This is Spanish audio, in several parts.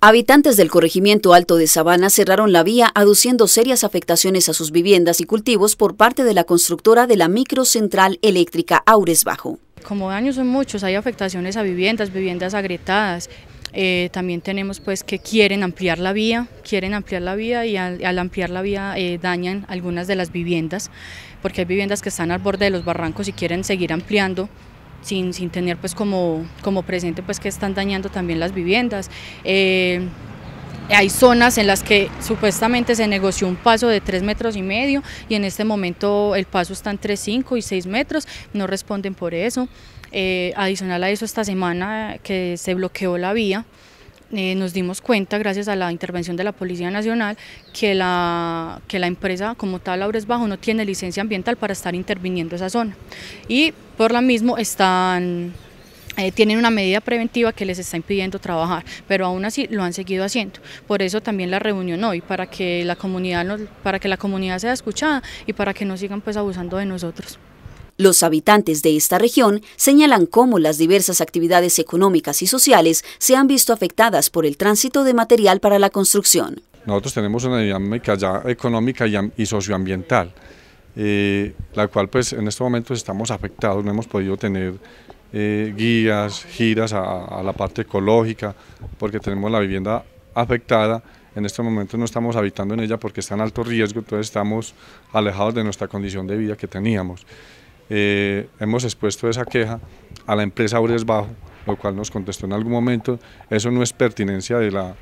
Habitantes del corregimiento Alto de Sabana cerraron la vía aduciendo serias afectaciones a sus viviendas y cultivos por parte de la constructora de la microcentral eléctrica Aures Bajo. Como daños son muchos, hay afectaciones a viviendas, viviendas agrietadas. Eh, también tenemos pues que quieren ampliar la vía, quieren ampliar la vía y al, ampliar la vía eh, dañan algunas de las viviendas, porque hay viviendas que están al borde de los barrancos y quieren seguir ampliando sin, sin tener pues como, como presente pues que están dañando también las viviendas. Eh, hay zonas en las que supuestamente se negoció un paso de 3 metros y medio y en este momento el paso está entre 5 y 6 metros, no responden por eso. Eh, adicional a eso, esta semana que se bloqueó la vía, eh, nos dimos cuenta, gracias a la intervención de la Policía Nacional, que la, que la empresa como tal, Aures Bajo, no tiene licencia ambiental para estar interviniendo esa zona. Y por lo mismo están... Eh, tienen una medida preventiva que les está impidiendo trabajar, pero aún así lo han seguido haciendo. Por eso también la reunión hoy, para que la comunidad, para que la comunidad sea escuchada y para que no sigan pues abusando de nosotros. Los habitantes de esta región señalan cómo las diversas actividades económicas y sociales se han visto afectadas por el tránsito de material para la construcción. Nosotros tenemos una dinámica ya económica y socioambiental, eh, la cual pues en estos momentos estamos afectados, no hemos podido tener eh, guías, giras a, a la parte ecológica, porque tenemos la vivienda afectada, en este momento no estamos habitando en ella porque está en alto riesgo, entonces estamos alejados de nuestra condición de vida que teníamos. Eh, hemos expuesto esa queja a la empresa Aures Bajo, lo cual nos contestó en algún momento, eso no es pertinencia de la,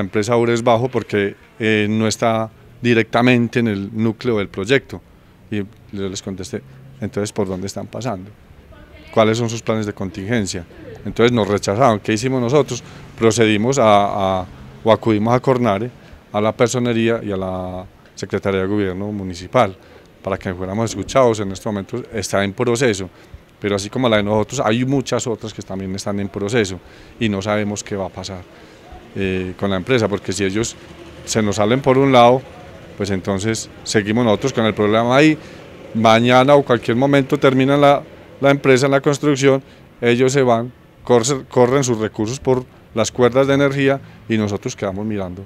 empresa Aures Bajo porque eh, no está directamente en el núcleo del proyecto. Y les contesté, entonces, ¿por dónde están pasando? ¿Cuáles son sus planes de contingencia? Entonces nos rechazaron. ¿Qué hicimos nosotros? Procedimos o acudimos a Cornare, a la personería y a la Secretaría de Gobierno Municipal para que fuéramos escuchados en estos momentos está en proceso, pero así como la de nosotros hay muchas otras que también están en proceso y no sabemos qué va a pasar eh, con la empresa, porque si ellos se nos salen por un lado, pues entonces seguimos nosotros con el problema ahí, mañana o cualquier momento termina la, empresa en la construcción, ellos se van, corren sus recursos por las cuerdas de energía y nosotros quedamos mirando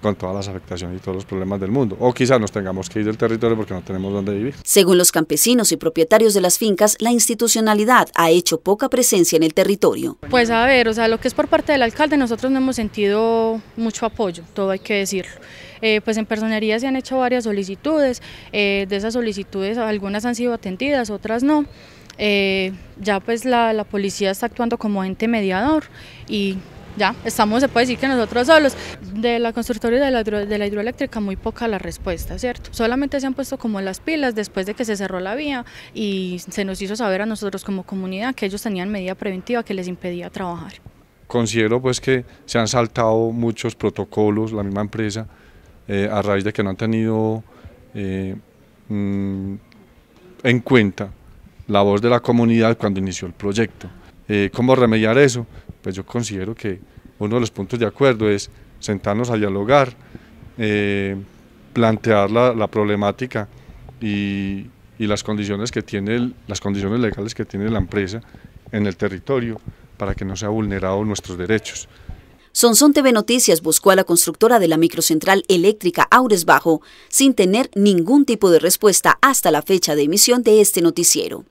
con todas las afectaciones y todos los problemas del mundo. O quizás nos tengamos que ir del territorio porque no tenemos dónde vivir. Según los campesinos y propietarios de las fincas, la institucionalidad ha hecho poca presencia en el territorio. Pues a ver, o sea, lo que es por parte del alcalde, nosotros no hemos sentido mucho apoyo, todo hay que decirlo. Eh, pues en personería se han hecho varias solicitudes, eh, de esas solicitudes algunas han sido atendidas, otras no. Eh, ya pues la, la policía está actuando como ente mediador y ya estamos, se puede decir que nosotros solos. De la constructora de la, hidroeléctrica muy poca la respuesta, ¿cierto? Solamente se han puesto como las pilas después de que se cerró la vía y se nos hizo saber a nosotros como comunidad que ellos tenían medida preventiva que les impedía trabajar. Considero pues que se han saltado muchos protocolos, la misma empresa, eh, a raíz de que no han tenido eh, mm, en cuenta la voz de la comunidad cuando inició el proyecto. Eh, ¿Cómo remediar eso? Pues yo considero que uno de los puntos de acuerdo es sentarnos a dialogar, eh, plantear la, problemática y, las condiciones que tiene las condiciones legales que tiene la empresa en el territorio para que no sea vulnerado nuestros derechos. Sonson TV Noticias buscó a la constructora de la microcentral eléctrica Aures Bajo sin tener ningún tipo de respuesta hasta la fecha de emisión de este noticiero.